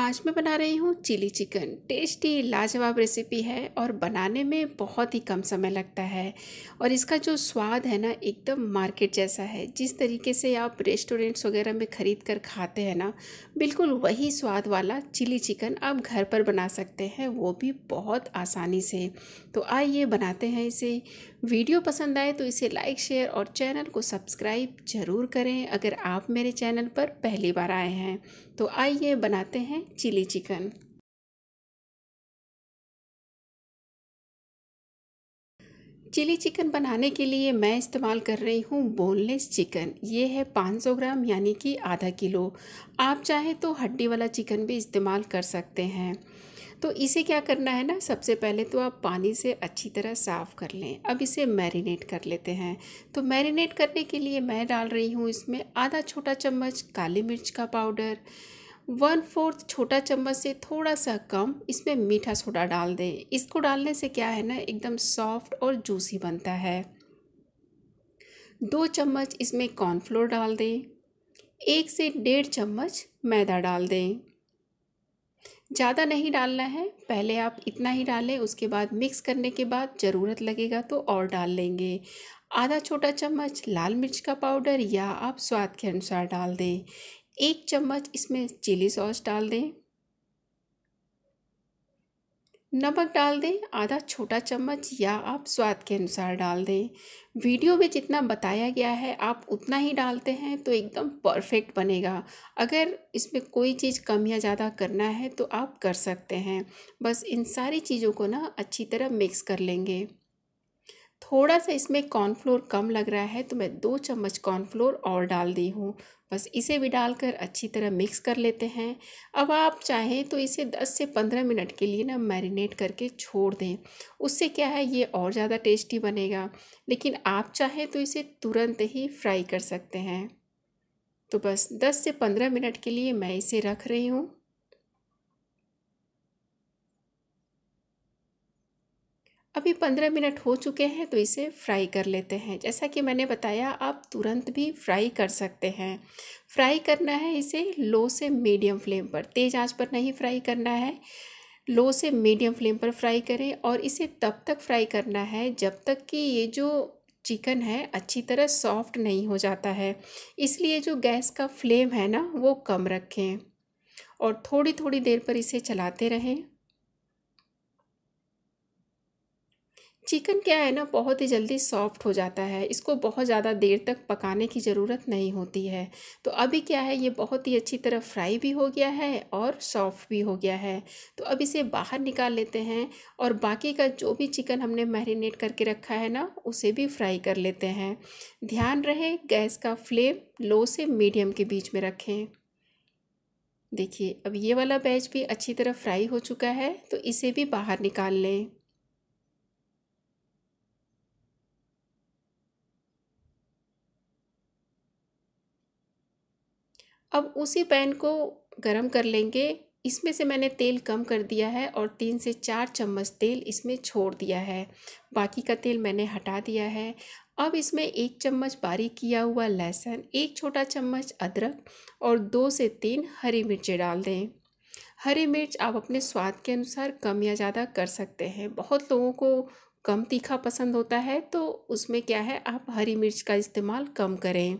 आज मैं बना रही हूँ चिली चिकन टेस्टी लाजवाब रेसिपी है और बनाने में बहुत ही कम समय लगता है और इसका जो स्वाद है ना एकदम मार्केट जैसा है जिस तरीके से आप रेस्टोरेंट्स वगैरह में ख़रीद कर खाते हैं ना बिल्कुल वही स्वाद वाला चिली चिकन आप घर पर बना सकते हैं वो भी बहुत आसानी से तो आइए बनाते हैं इसे वीडियो पसंद आए तो इसे लाइक शेयर और चैनल को सब्सक्राइब ज़रूर करें अगर आप मेरे चैनल पर पहली बार आए हैं तो आइए बनाते हैं चिली चिकन चिली चिकन बनाने के लिए मैं इस्तेमाल कर रही हूँ बोनलेस चिकन ये है 500 ग्राम यानी कि आधा किलो आप चाहें तो हड्डी वाला चिकन भी इस्तेमाल कर सकते हैं तो इसे क्या करना है ना सबसे पहले तो आप पानी से अच्छी तरह साफ़ कर लें अब इसे मैरिनेट कर लेते हैं तो मैरिनेट करने के लिए मैं डाल रही हूँ इसमें आधा छोटा चम्मच काली मिर्च का पाउडर वन फोर्थ छोटा चम्मच से थोड़ा सा कम इसमें मीठा सोडा डाल दें इसको डालने से क्या है ना एकदम सॉफ्ट और जूसी बनता है दो चम्मच इसमें कॉर्नफ्लोर डाल दें एक से डेढ़ चम्मच मैदा डाल दें ज़्यादा नहीं डालना है पहले आप इतना ही डालें उसके बाद मिक्स करने के बाद ज़रूरत लगेगा तो और डाल लेंगे आधा छोटा चम्मच लाल मिर्च का पाउडर या आप स्वाद के अनुसार डाल दें एक चम्मच इसमें चिली सॉस डाल दें नमक डाल दें आधा छोटा चम्मच या आप स्वाद के अनुसार डाल दें वीडियो में जितना बताया गया है आप उतना ही डालते हैं तो एकदम परफेक्ट बनेगा अगर इसमें कोई चीज़ कम या ज़्यादा करना है तो आप कर सकते हैं बस इन सारी चीज़ों को ना अच्छी तरह मिक्स कर लेंगे थोड़ा सा इसमें कॉर्नफ्लोर कम लग रहा है तो मैं दो चम्मच कॉर्नफ्लोर और डाल दी हूँ बस इसे भी डालकर अच्छी तरह मिक्स कर लेते हैं अब आप चाहें तो इसे 10 से 15 मिनट के लिए ना मैरिनेट करके छोड़ दें उससे क्या है ये और ज़्यादा टेस्टी बनेगा लेकिन आप चाहें तो इसे तुरंत ही फ्राई कर सकते हैं तो बस 10 से 15 मिनट के लिए मैं इसे रख रही हूँ अभी पंद्रह मिनट हो चुके हैं तो इसे फ्राई कर लेते हैं जैसा कि मैंने बताया आप तुरंत भी फ्राई कर सकते हैं फ्राई करना है इसे लो से मीडियम फ्लेम पर तेज़ आंच पर नहीं फ्राई करना है लो से मीडियम फ्लेम पर फ्राई करें और इसे तब तक फ्राई करना है जब तक कि ये जो चिकन है अच्छी तरह सॉफ्ट नहीं हो जाता है इसलिए जो गैस का फ्लेम है ना वो कम रखें और थोड़ी थोड़ी देर पर इसे चलाते रहें चिकन क्या है ना बहुत ही जल्दी सॉफ्ट हो जाता है इसको बहुत ज़्यादा देर तक पकाने की ज़रूरत नहीं होती है तो अभी क्या है ये बहुत ही अच्छी तरह फ्राई भी हो गया है और सॉफ्ट भी हो गया है तो अब इसे बाहर निकाल लेते हैं और बाकी का जो भी चिकन हमने मैरिनेट करके रखा है ना उसे भी फ्राई कर लेते हैं ध्यान रहे गैस का फ्लेम लो से मीडियम के बीच में रखें देखिए अब ये वाला बैच भी अच्छी तरह फ्राई हो चुका है तो इसे भी बाहर निकाल लें अब उसी पैन को गरम कर लेंगे इसमें से मैंने तेल कम कर दिया है और तीन से चार चम्मच तेल इसमें छोड़ दिया है बाकी का तेल मैंने हटा दिया है अब इसमें एक चम्मच बारीक किया हुआ लहसुन एक छोटा चम्मच अदरक और दो से तीन हरी मिर्चें डाल दें हरी मिर्च आप अपने स्वाद के अनुसार कम या ज़्यादा कर सकते हैं बहुत लोगों को कम तीखा पसंद होता है तो उसमें क्या है आप हरी मिर्च का इस्तेमाल कम करें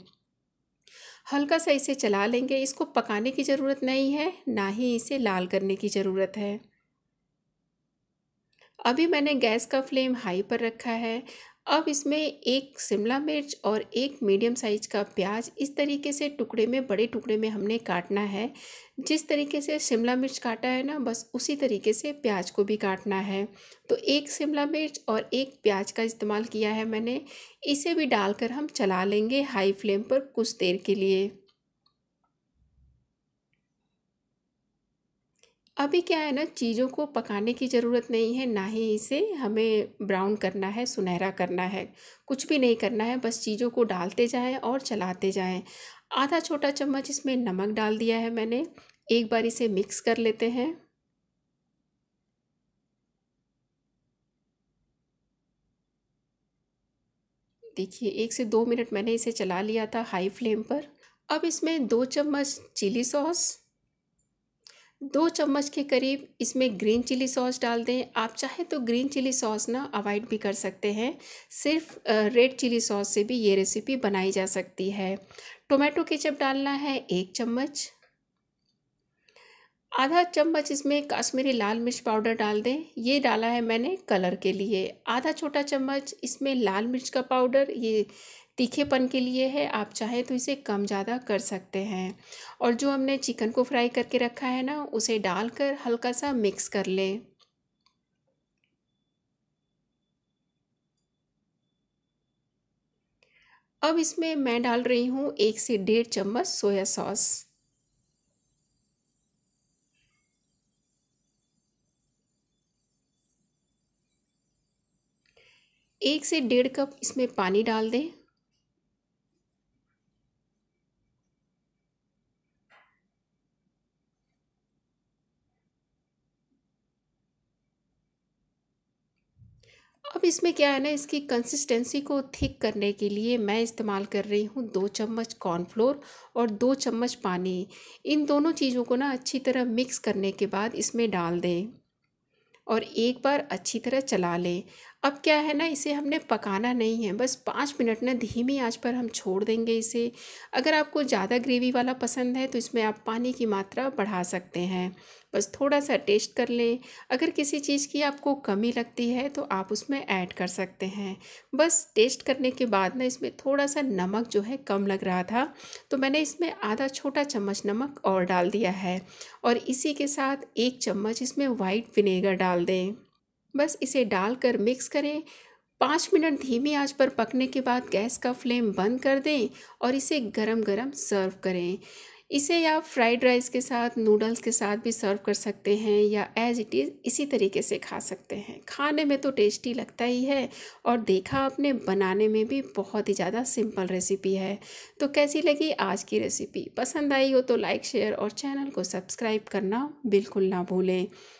हल्का सा इसे चला लेंगे इसको पकाने की ज़रूरत नहीं है ना ही इसे लाल करने की ज़रूरत है अभी मैंने गैस का फ्लेम हाई पर रखा है अब इसमें एक शिमला मिर्च और एक मीडियम साइज का प्याज इस तरीके से टुकड़े में बड़े टुकड़े में हमने काटना है जिस तरीके से शिमला मिर्च काटा है ना बस उसी तरीके से प्याज को भी काटना है तो एक शिमला मिर्च और एक प्याज का इस्तेमाल किया है मैंने इसे भी डालकर हम चला लेंगे हाई फ्लेम पर कुछ देर के लिए अभी क्या है ना चीज़ों को पकाने की ज़रूरत नहीं है ना ही इसे हमें ब्राउन करना है सुनहरा करना है कुछ भी नहीं करना है बस चीज़ों को डालते जाएं और चलाते जाएं आधा छोटा चम्मच इसमें नमक डाल दिया है मैंने एक बार इसे मिक्स कर लेते हैं देखिए एक से दो मिनट मैंने इसे चला लिया था हाई फ्लेम पर अब इसमें दो चम्मच चिली सॉस दो चम्मच के करीब इसमें ग्रीन चिली सॉस डाल दें आप चाहे तो ग्रीन चिली सॉस ना अवॉइड भी कर सकते हैं सिर्फ रेड चिली सॉस से भी ये रेसिपी बनाई जा सकती है टोमेटो केचप डालना है एक चम्मच आधा चम्मच इसमें कश्मीरी लाल मिर्च पाउडर डाल दें ये डाला है मैंने कलर के लिए आधा छोटा चम्मच इसमें लाल मिर्च का पाउडर ये तीखेपन के लिए है आप चाहें तो इसे कम ज़्यादा कर सकते हैं और जो हमने चिकन को फ्राई करके रखा है ना उसे डालकर हल्का सा मिक्स कर लें अब इसमें मैं डाल रही हूँ एक से डेढ़ चम्मच सोया सॉस एक से डेढ़ कप इसमें पानी डाल दें अब इसमें क्या है ना इसकी कंसिस्टेंसी को थिक करने के लिए मैं इस्तेमाल कर रही हूँ दो चम्मच कॉर्नफ्लोर और दो चम्मच पानी इन दोनों चीज़ों को ना अच्छी तरह मिक्स करने के बाद इसमें डाल दें और एक बार अच्छी तरह चला लें अब क्या है ना इसे हमने पकाना नहीं है बस पाँच मिनट ना धीमी आंच पर हम छोड़ देंगे इसे अगर आपको ज़्यादा ग्रेवी वाला पसंद है तो इसमें आप पानी की मात्रा बढ़ा सकते हैं बस थोड़ा सा टेस्ट कर लें अगर किसी चीज़ की आपको कमी लगती है तो आप उसमें ऐड कर सकते हैं बस टेस्ट करने के बाद ना इसमें थोड़ा सा नमक जो है कम लग रहा था तो मैंने इसमें आधा छोटा चम्मच नमक और डाल दिया है और इसी के साथ एक चम्मच इसमें वाइट विनेगर डाल दें बस इसे डालकर मिक्स करें पाँच मिनट धीमी आंच पर पकने के बाद गैस का फ्लेम बंद कर दें और इसे गरम गरम सर्व करें इसे आप फ्राइड राइस के साथ नूडल्स के साथ भी सर्व कर सकते हैं या एज इट इज़ इसी तरीके से खा सकते हैं खाने में तो टेस्टी लगता ही है और देखा आपने बनाने में भी बहुत ही ज़्यादा सिंपल रेसिपी है तो कैसी लगी आज की रेसिपी पसंद आई हो तो लाइक शेयर और चैनल को सब्सक्राइब करना बिल्कुल ना भूलें